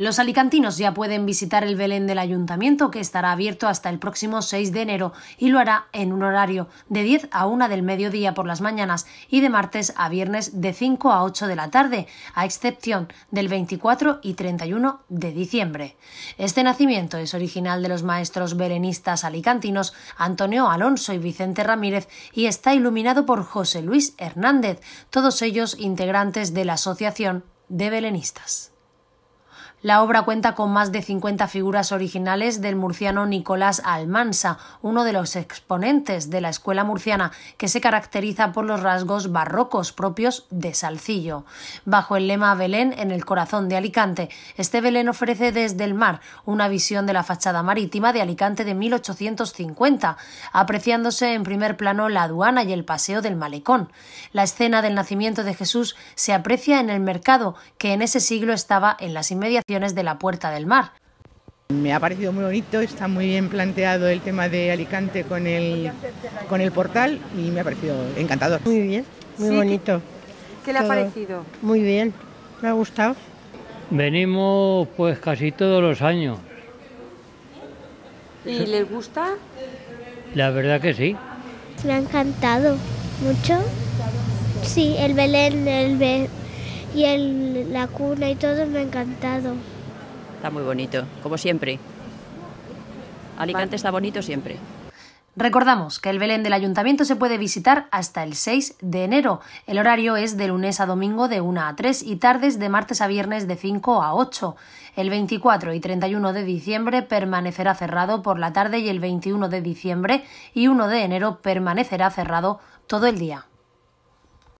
Los alicantinos ya pueden visitar el Belén del Ayuntamiento, que estará abierto hasta el próximo 6 de enero y lo hará en un horario de 10 a 1 del mediodía por las mañanas y de martes a viernes de 5 a 8 de la tarde, a excepción del 24 y 31 de diciembre. Este nacimiento es original de los maestros belenistas alicantinos Antonio Alonso y Vicente Ramírez y está iluminado por José Luis Hernández, todos ellos integrantes de la Asociación de Belenistas. La obra cuenta con más de 50 figuras originales del murciano Nicolás Almansa, uno de los exponentes de la escuela murciana que se caracteriza por los rasgos barrocos propios de Salcillo. Bajo el lema Belén en el corazón de Alicante, este Belén ofrece desde el mar una visión de la fachada marítima de Alicante de 1850, apreciándose en primer plano la aduana y el paseo del malecón. La escena del nacimiento de Jesús se aprecia en el mercado que en ese siglo estaba en las inmediaciones de la Puerta del Mar. Me ha parecido muy bonito, está muy bien planteado el tema de Alicante con el, con el portal y me ha parecido encantador. Muy bien, muy bonito. ¿Qué, le ha parecido? Muy bien, me ha gustado. Venimos pues casi todos los años. ¿Y les gusta? La verdad que sí. Me ha encantado mucho. Sí, el Belén, el, Belén y el, la cuna y todo me ha encantado. Está muy bonito, como siempre. Alicante está bonito siempre. Recordamos que el Belén del Ayuntamiento se puede visitar hasta el 6 de enero. El horario es de lunes a domingo de 1 a 3 y tardes de martes a viernes de 5 a 8. El 24 y 31 de diciembre permanecerá cerrado por la tarde y el 21 de diciembre y 1 de enero permanecerá cerrado todo el día.